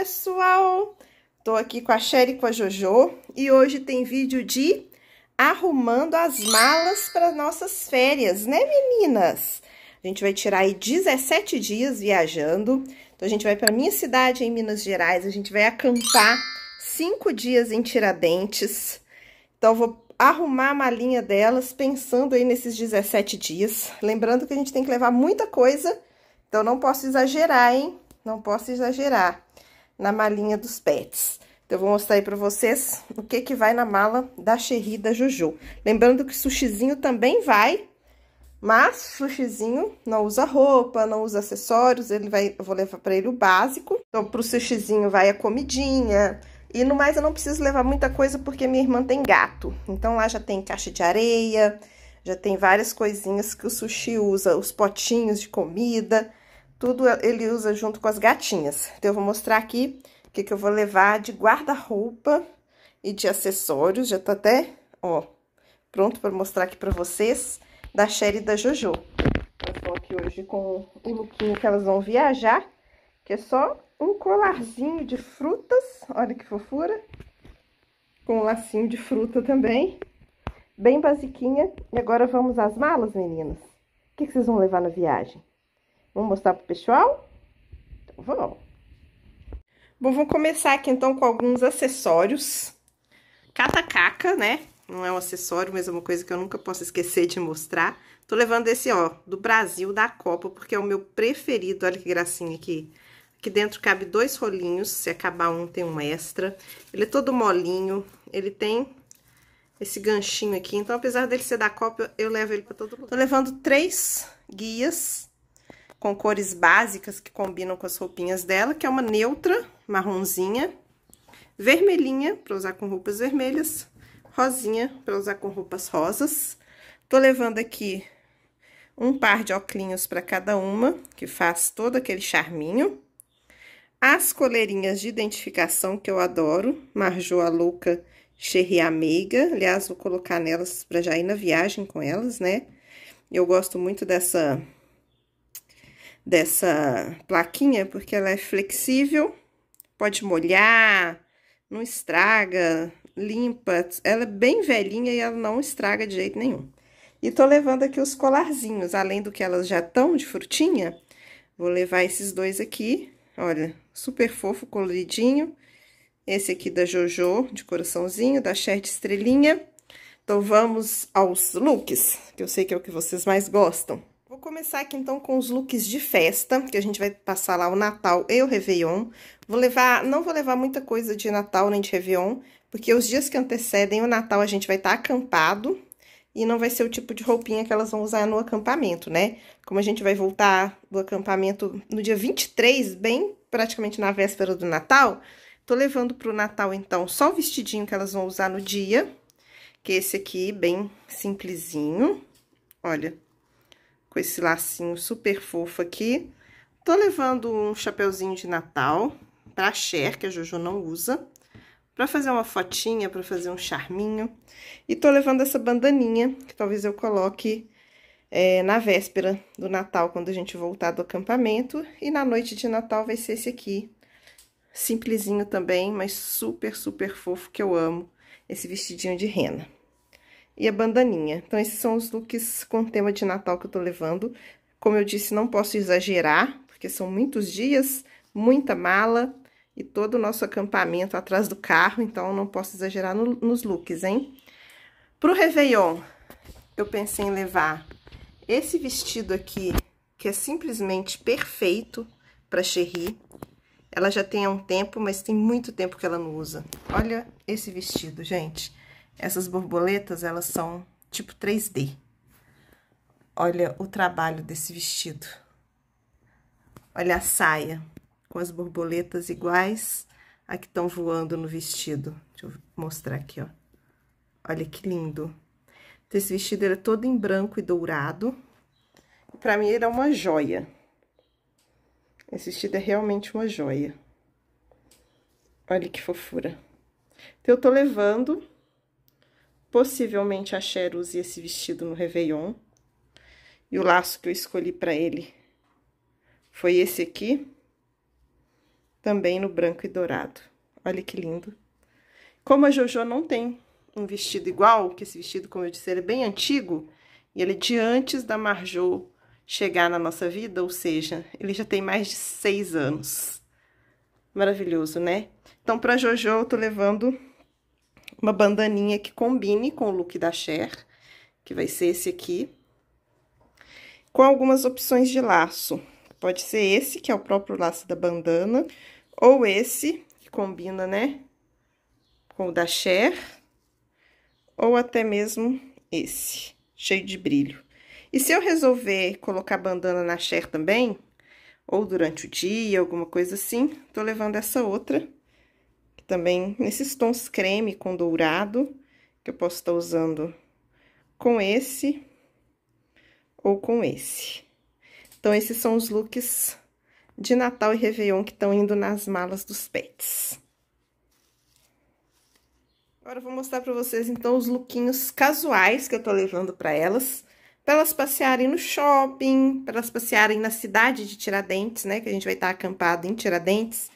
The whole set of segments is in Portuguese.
pessoal! Tô aqui com a Sherry e com a Jojo e hoje tem vídeo de arrumando as malas para nossas férias, né meninas? A gente vai tirar aí 17 dias viajando, então a gente vai para minha cidade em Minas Gerais, a gente vai acampar 5 dias em Tiradentes, então vou arrumar a malinha delas pensando aí nesses 17 dias, lembrando que a gente tem que levar muita coisa, então não posso exagerar, hein? Não posso exagerar na malinha dos pets. Então, eu vou mostrar aí pra vocês o que que vai na mala da Xerri da Juju. Lembrando que sushizinho também vai, mas sushizinho não usa roupa, não usa acessórios, ele vai, eu vou levar pra ele o básico. Então, pro sushizinho vai a comidinha, e no mais eu não preciso levar muita coisa porque minha irmã tem gato. Então lá já tem caixa de areia, já tem várias coisinhas que o sushi usa, os potinhos de comida. Tudo ele usa junto com as gatinhas. Então, eu vou mostrar aqui o que, que eu vou levar de guarda-roupa e de acessórios. Já tá até, ó, pronto para mostrar aqui para vocês, da Sherry e da Jojo. Eu tô aqui hoje com o lookinho que elas vão viajar, que é só um colarzinho de frutas, olha que fofura, com um lacinho de fruta também, bem basiquinha. E agora vamos às malas, meninas. O que, que vocês vão levar na viagem? Vamos mostrar pro pessoal? Então, vamos. Bom, vamos começar aqui, então, com alguns acessórios. Catacaca, né? Não é um acessório, mas é uma coisa que eu nunca posso esquecer de mostrar. Tô levando esse, ó, do Brasil, da Copa, porque é o meu preferido. Olha que gracinha aqui. Aqui dentro cabe dois rolinhos, se acabar um tem um extra. Ele é todo molinho, ele tem esse ganchinho aqui. Então, apesar dele ser da Copa, eu levo ele pra todo lugar. Tô levando três guias com cores básicas que combinam com as roupinhas dela, que é uma neutra, marronzinha, vermelhinha, para usar com roupas vermelhas, rosinha, para usar com roupas rosas. Tô levando aqui um par de oclinhos para cada uma, que faz todo aquele charminho. As coleirinhas de identificação, que eu adoro, Marjô a Louca, Cherry Ameiga. Aliás, vou colocar nelas para já ir na viagem com elas, né? Eu gosto muito dessa dessa plaquinha, porque ela é flexível, pode molhar, não estraga, limpa. Ela é bem velhinha e ela não estraga de jeito nenhum. E tô levando aqui os colarzinhos, além do que elas já estão de frutinha, vou levar esses dois aqui, olha, super fofo, coloridinho. Esse aqui da Jojo, de coraçãozinho, da Cher de estrelinha. Então, vamos aos looks, que eu sei que é o que vocês mais gostam. Vou começar aqui então com os looks de festa, que a gente vai passar lá o Natal e o Réveillon. Vou levar, não vou levar muita coisa de Natal nem de Réveillon, porque os dias que antecedem o Natal a gente vai estar tá acampado e não vai ser o tipo de roupinha que elas vão usar no acampamento, né? Como a gente vai voltar do acampamento no dia 23, bem praticamente na véspera do Natal, tô levando pro Natal então só o vestidinho que elas vão usar no dia, que é esse aqui, bem simplesinho. Olha, com esse lacinho super fofo aqui. Tô levando um chapeuzinho de Natal pra Cher, que a Jojo não usa, pra fazer uma fotinha, pra fazer um charminho. E tô levando essa bandaninha, que talvez eu coloque é, na véspera do Natal, quando a gente voltar do acampamento. E na noite de Natal vai ser esse aqui. Simplesinho também, mas super, super fofo, que eu amo. Esse vestidinho de rena e a bandaninha. Então, esses são os looks com tema de Natal que eu tô levando. Como eu disse, não posso exagerar, porque são muitos dias, muita mala e todo o nosso acampamento atrás do carro, então não posso exagerar no, nos looks, hein? Pro Réveillon, eu pensei em levar esse vestido aqui, que é simplesmente perfeito pra Xerri. Ela já tem há um tempo, mas tem muito tempo que ela não usa. Olha esse vestido, gente. Essas borboletas, elas são tipo 3D. Olha o trabalho desse vestido. Olha a saia, com as borboletas iguais a que estão voando no vestido. Deixa eu mostrar aqui, ó. Olha que lindo. Então, esse vestido era é todo em branco e dourado. E pra mim, era é uma joia. Esse vestido é realmente uma joia. Olha que fofura. Então, eu tô levando Possivelmente a Cher use esse vestido no Réveillon. E o laço que eu escolhi para ele foi esse aqui, também no branco e dourado. Olha que lindo. Como a Jojo não tem um vestido igual, que esse vestido, como eu disse, ele é bem antigo, e ele é de antes da Marjou chegar na nossa vida, ou seja, ele já tem mais de seis anos. Maravilhoso, né? Então, para Jojo, eu tô levando uma bandaninha que combine com o look da Cher, que vai ser esse aqui, com algumas opções de laço. Pode ser esse, que é o próprio laço da bandana, ou esse, que combina, né, com o da Cher, ou até mesmo esse, cheio de brilho. E se eu resolver colocar bandana na Cher também, ou durante o dia, alguma coisa assim, tô levando essa outra, também nesses tons creme com dourado, que eu posso estar usando com esse ou com esse. Então, esses são os looks de Natal e Réveillon que estão indo nas malas dos pets. Agora, eu vou mostrar para vocês, então, os lookinhos casuais que eu tô levando para elas. Para elas passearem no shopping, para elas passearem na cidade de Tiradentes, né? Que a gente vai estar tá acampado em Tiradentes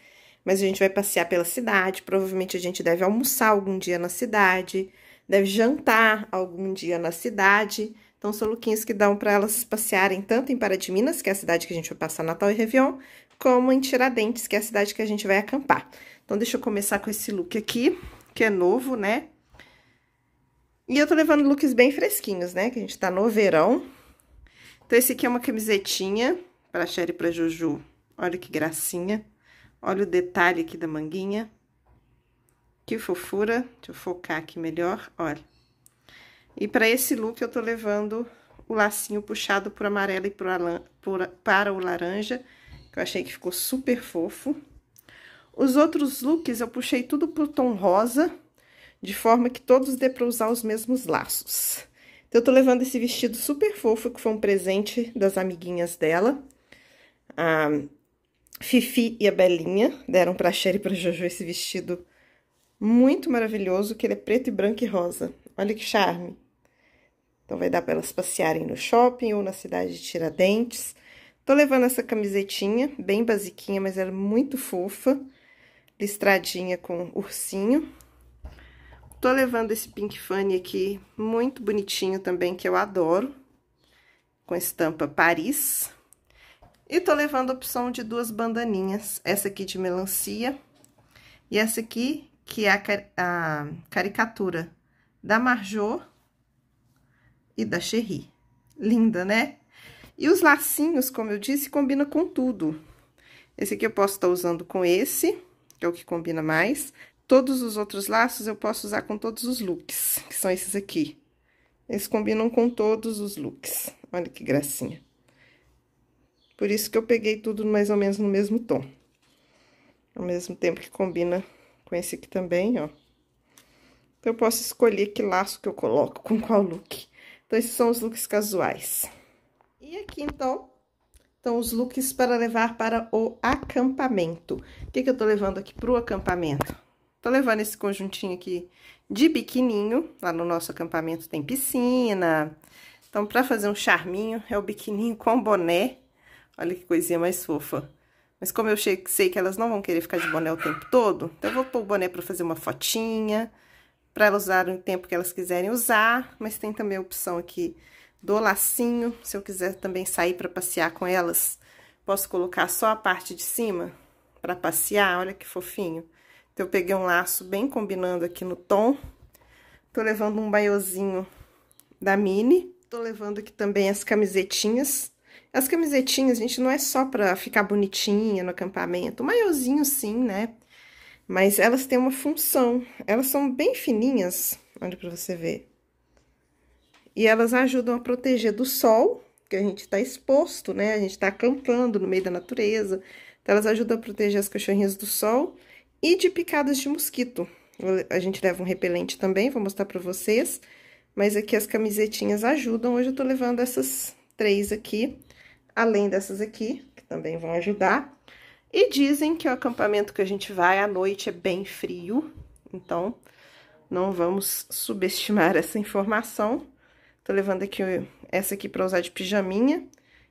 mas a gente vai passear pela cidade, provavelmente a gente deve almoçar algum dia na cidade, deve jantar algum dia na cidade. Então, são lookinhos que dão para elas passearem tanto em Paradiminas, Minas, que é a cidade que a gente vai passar Natal e Réveillon, como em Tiradentes, que é a cidade que a gente vai acampar. Então, deixa eu começar com esse look aqui, que é novo, né? E eu tô levando looks bem fresquinhos, né? Que a gente tá no verão. Então, esse aqui é uma camisetinha pra Sherry e pra Juju. Olha que gracinha. Olha o detalhe aqui da manguinha. Que fofura. Deixa eu focar aqui melhor, olha. E para esse look eu tô levando o lacinho puxado por amarelo e por, para o laranja, que eu achei que ficou super fofo. Os outros looks eu puxei tudo pro tom rosa, de forma que todos dê para usar os mesmos laços. Então, eu tô levando esse vestido super fofo, que foi um presente das amiguinhas dela. A ah, Fifi e a Belinha deram pra Sherry e pra Jojo esse vestido muito maravilhoso, que ele é preto e branco e rosa. Olha que charme. Então vai dar para elas passearem no shopping ou na cidade de Tiradentes. Tô levando essa camisetinha, bem basiquinha, mas ela é muito fofa, listradinha com ursinho. Tô levando esse Pink Funny aqui, muito bonitinho também, que eu adoro, com estampa Paris. E tô levando a opção de duas bandaninhas, essa aqui de melancia e essa aqui, que é a, a caricatura da Marjô e da Cherry. Linda, né? E os lacinhos, como eu disse, combina com tudo. Esse aqui eu posso estar tá usando com esse, que é o que combina mais. Todos os outros laços eu posso usar com todos os looks, que são esses aqui. Eles combinam com todos os looks. Olha que gracinha. Por isso que eu peguei tudo mais ou menos no mesmo tom. Ao mesmo tempo que combina com esse aqui também, ó. Então, eu posso escolher que laço que eu coloco com qual look. Então, esses são os looks casuais. E aqui, então, estão os looks para levar para o acampamento. O que, que eu tô levando aqui pro acampamento? Tô levando esse conjuntinho aqui de biquininho. Lá no nosso acampamento tem piscina. Então, para fazer um charminho, é o biquininho com boné. Olha que coisinha mais fofa. Mas como eu sei que elas não vão querer ficar de boné o tempo todo, então eu vou pôr o boné para fazer uma fotinha, para elas usarem o tempo que elas quiserem usar, mas tem também a opção aqui do lacinho, se eu quiser também sair para passear com elas, posso colocar só a parte de cima para passear, olha que fofinho. Então, eu peguei um laço bem combinando aqui no tom. Tô levando um baiozinho da Mini, tô levando aqui também as camisetinhas as camisetinhas, gente, não é só pra ficar bonitinha no acampamento. O maiorzinho sim, né? Mas elas têm uma função. Elas são bem fininhas, olha pra você ver. E elas ajudam a proteger do sol, que a gente tá exposto, né? A gente tá acampando no meio da natureza. Então, elas ajudam a proteger as cachorrinhas do sol e de picadas de mosquito. A gente leva um repelente também, vou mostrar pra vocês. Mas aqui as camisetinhas ajudam. Hoje eu tô levando essas três aqui além dessas aqui, que também vão ajudar. E dizem que o acampamento que a gente vai à noite é bem frio, então não vamos subestimar essa informação. Tô levando aqui essa aqui para usar de pijaminha,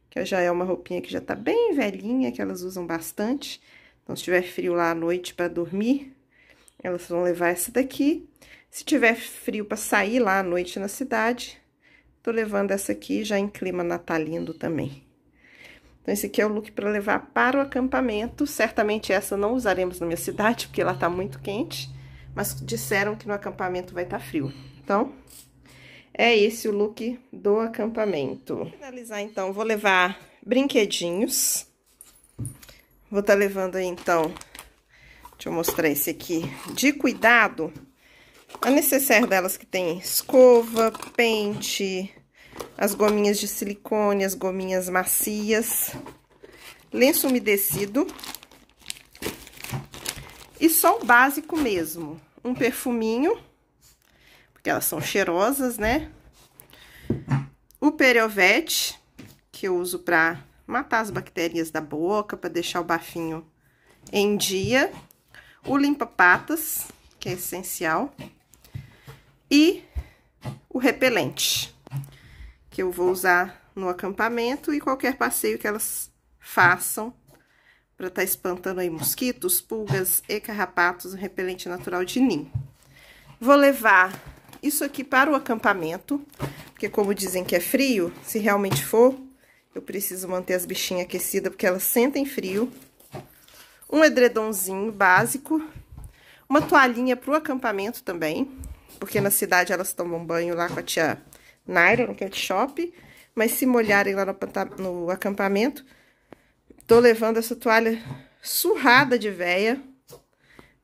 que já é uma roupinha que já tá bem velhinha, que elas usam bastante. Então, se tiver frio lá à noite para dormir, elas vão levar essa daqui. Se tiver frio para sair lá à noite na cidade, tô levando essa aqui já em clima natalino também. Então, esse aqui é o look para levar para o acampamento. Certamente essa não usaremos na minha cidade, porque ela tá muito quente. Mas disseram que no acampamento vai estar tá frio. Então, é esse o look do acampamento. Vou finalizar, então, vou levar brinquedinhos. Vou estar tá levando aí, então... Deixa eu mostrar esse aqui. De cuidado, a necessaire delas que tem escova, pente, as gominhas de silicone, as gominhas macias, lenço umedecido e só o básico mesmo, um perfuminho, porque elas são cheirosas, né? O periovete, que eu uso para matar as bactérias da boca, para deixar o bafinho em dia. O limpa-patas, que é essencial. E o repelente que eu vou usar no acampamento e qualquer passeio que elas façam para estar tá espantando aí mosquitos, pulgas e carrapatos, um repelente natural de ninho. Vou levar isso aqui para o acampamento, porque como dizem que é frio, se realmente for, eu preciso manter as bichinhas aquecidas porque elas sentem frio. Um edredomzinho básico, uma toalhinha para o acampamento também, porque na cidade elas tomam banho lá com a tia nylon, ketchup, mas se molharem lá no, no acampamento, tô levando essa toalha surrada de véia,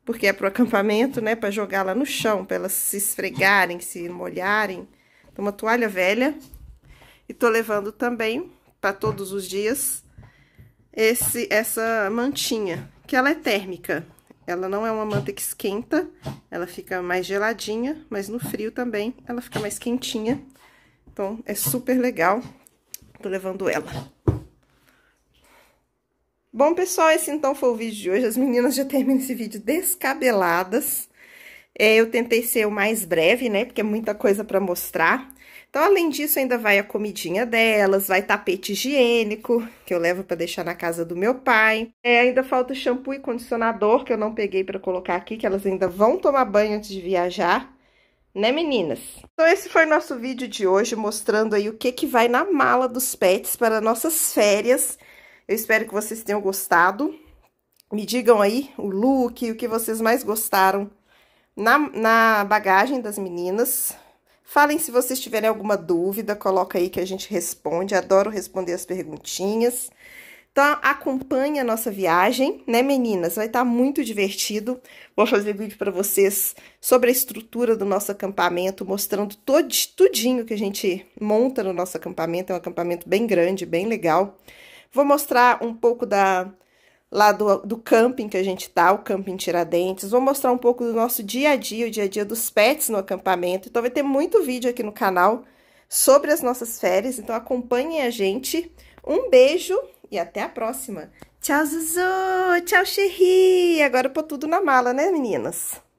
porque é pro acampamento, né, para jogar lá no chão, para elas se esfregarem, se molharem. Então, uma toalha velha. E tô levando também para todos os dias esse essa mantinha, que ela é térmica. Ela não é uma manta que esquenta, ela fica mais geladinha, mas no frio também ela fica mais quentinha. Então, é super legal. Tô levando ela. Bom, pessoal, esse então foi o vídeo de hoje. As meninas já terminam esse vídeo descabeladas. É, eu tentei ser o mais breve, né? Porque é muita coisa para mostrar. Então, além disso, ainda vai a comidinha delas, vai tapete higiênico, que eu levo para deixar na casa do meu pai. É, ainda falta shampoo e condicionador, que eu não peguei para colocar aqui, que elas ainda vão tomar banho antes de viajar. Né, meninas? Então, esse foi nosso vídeo de hoje, mostrando aí o que, que vai na mala dos pets para nossas férias. Eu espero que vocês tenham gostado. Me digam aí o look, o que vocês mais gostaram na, na bagagem das meninas. Falem se vocês tiverem alguma dúvida, coloca aí que a gente responde. Adoro responder as perguntinhas. Então, acompanhe a nossa viagem, né, meninas? Vai estar tá muito divertido. Vou fazer vídeo para vocês sobre a estrutura do nosso acampamento, mostrando todo, tudinho que a gente monta no nosso acampamento. É um acampamento bem grande, bem legal. Vou mostrar um pouco da lá do, do camping que a gente tá, o camping Tiradentes. Vou mostrar um pouco do nosso dia a dia, o dia a dia dos pets no acampamento. Então vai ter muito vídeo aqui no canal sobre as nossas férias, então acompanhem a gente. Um beijo e até a próxima. Tchau, Zuzu! Tchau, Xerri! Agora eu pôr tudo na mala, né, meninas?